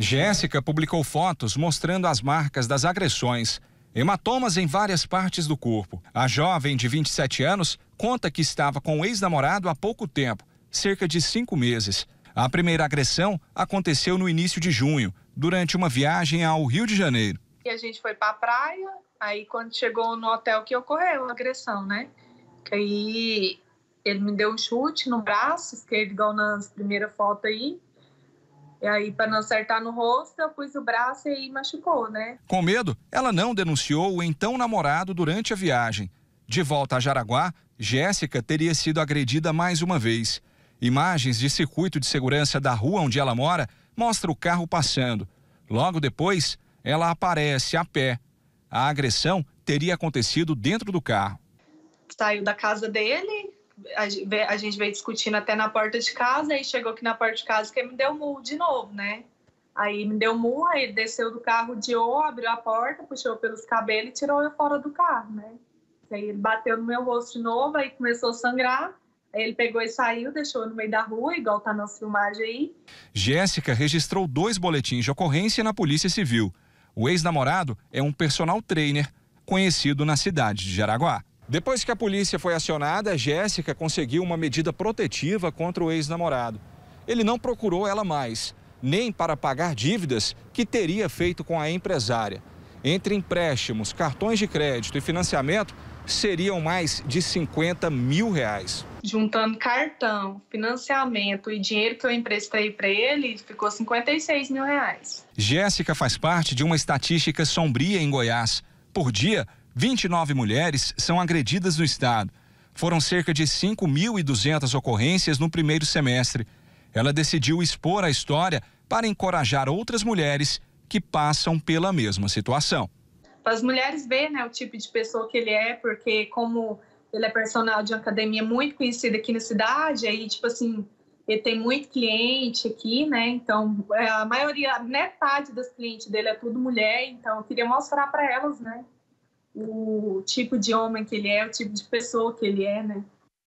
Jéssica publicou fotos mostrando as marcas das agressões, hematomas em várias partes do corpo. A jovem de 27 anos conta que estava com o ex-namorado há pouco tempo, cerca de cinco meses. A primeira agressão aconteceu no início de junho, durante uma viagem ao Rio de Janeiro. E a gente foi para a praia, aí quando chegou no hotel que ocorreu a agressão, né? Que aí ele me deu um chute no braço esquerdo, igual na primeira foto aí. E aí, para não acertar no rosto, eu pus o braço e machucou, né? Com medo, ela não denunciou o então namorado durante a viagem. De volta a Jaraguá, Jéssica teria sido agredida mais uma vez. Imagens de circuito de segurança da rua onde ela mora mostra o carro passando. Logo depois, ela aparece a pé. A agressão teria acontecido dentro do carro. Saiu da casa dele, a gente veio discutindo até na porta de casa, aí chegou aqui na porta de casa que me deu mu de novo, né? Aí me deu mu aí desceu do carro de ou, abriu a porta, puxou pelos cabelos e tirou eu fora do carro, né? Aí ele bateu no meu rosto de novo, aí começou a sangrar. Aí ele pegou e saiu, deixou no meio da rua, igual tá nas filmagens aí. Jéssica registrou dois boletins de ocorrência na Polícia Civil. O ex-namorado é um personal trainer conhecido na cidade de Jaraguá. Depois que a polícia foi acionada, Jéssica conseguiu uma medida protetiva contra o ex-namorado. Ele não procurou ela mais, nem para pagar dívidas que teria feito com a empresária. Entre empréstimos, cartões de crédito e financiamento, seriam mais de 50 mil reais. Juntando cartão, financiamento e dinheiro que eu emprestei para ele, ficou 56 mil reais. Jéssica faz parte de uma estatística sombria em Goiás. Por dia, 29 mulheres são agredidas no estado. Foram cerca de 5.200 ocorrências no primeiro semestre. Ela decidiu expor a história para encorajar outras mulheres que passam pela mesma situação. Para as mulheres verem né, o tipo de pessoa que ele é, porque como ele é personal de uma academia muito conhecida aqui na cidade, aí, tipo assim, ele tem muito cliente aqui, né? Então, é, a maioria, metade das clientes dele é tudo mulher, então eu queria mostrar para elas, né, o tipo de homem que ele é, o tipo de pessoa que ele é, né?